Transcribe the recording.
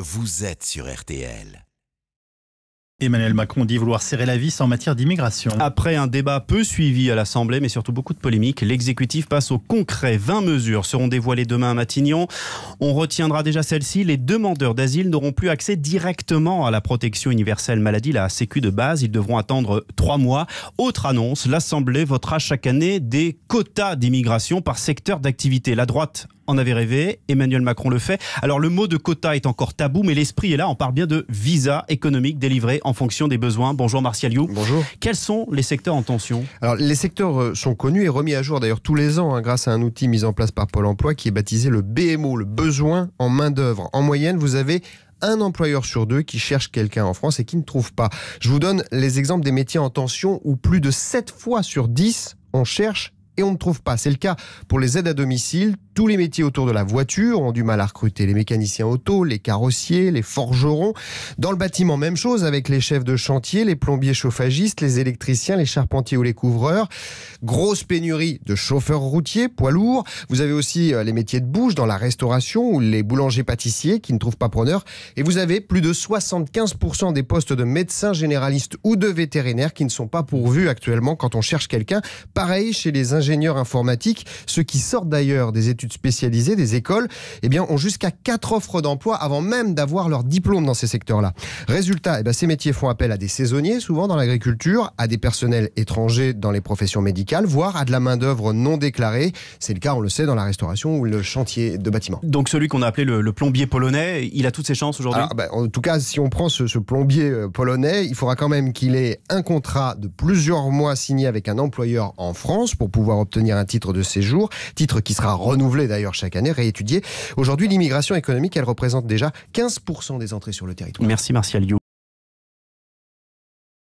Vous êtes sur RTL. Emmanuel Macron dit vouloir serrer la vis en matière d'immigration. Après un débat peu suivi à l'Assemblée, mais surtout beaucoup de polémiques, l'exécutif passe au concret. 20 mesures seront dévoilées demain à Matignon. On retiendra déjà celle-ci. Les demandeurs d'asile n'auront plus accès directement à la protection universelle maladie, la Sécu de base. Ils devront attendre trois mois. Autre annonce, l'Assemblée votera chaque année des quotas d'immigration par secteur d'activité. La droite on avait rêvé, Emmanuel Macron le fait. Alors le mot de quota est encore tabou, mais l'esprit est là, on parle bien de visa économique délivré en fonction des besoins. Bonjour Martial You. Bonjour. Quels sont les secteurs en tension Alors les secteurs euh, sont connus et remis à jour d'ailleurs tous les ans hein, grâce à un outil mis en place par Pôle Emploi qui est baptisé le BMO, le besoin en main d'œuvre. En moyenne, vous avez un employeur sur deux qui cherche quelqu'un en France et qui ne trouve pas. Je vous donne les exemples des métiers en tension où plus de 7 fois sur 10 on cherche et on ne trouve pas. C'est le cas pour les aides à domicile. Tous les métiers autour de la voiture ont du mal à recruter. Les mécaniciens auto, les carrossiers, les forgerons. Dans le bâtiment, même chose avec les chefs de chantier, les plombiers chauffagistes, les électriciens, les charpentiers ou les couvreurs. Grosse pénurie de chauffeurs routiers, poids lourds. Vous avez aussi euh, les métiers de bouche dans la restauration ou les boulangers-pâtissiers qui ne trouvent pas preneur. Et vous avez plus de 75% des postes de médecins généralistes ou de vétérinaires qui ne sont pas pourvus actuellement quand on cherche quelqu'un. Pareil chez les ingénieurs ingénieurs informatiques, ceux qui sortent d'ailleurs des études spécialisées, des écoles, eh bien, ont jusqu'à quatre offres d'emploi avant même d'avoir leur diplôme dans ces secteurs-là. Résultat, eh ces métiers font appel à des saisonniers, souvent dans l'agriculture, à des personnels étrangers dans les professions médicales, voire à de la main-d'œuvre non déclarée. C'est le cas, on le sait, dans la restauration ou le chantier de bâtiment. Donc celui qu'on a appelé le, plombier polonais, il a toutes ses chances aujourd'hui ah, ben, En tout cas, si on prend ce plombier euh, polonais, il faudra quand même qu'il ait un contrat de plusieurs mois signé avec un employeur en France pour pouvoir obtenir un titre de séjour, titre qui sera renouvelé d'ailleurs chaque année, réétudié. Aujourd'hui, l'immigration économique, elle représente déjà 15% des entrées sur le territoire. Merci Martial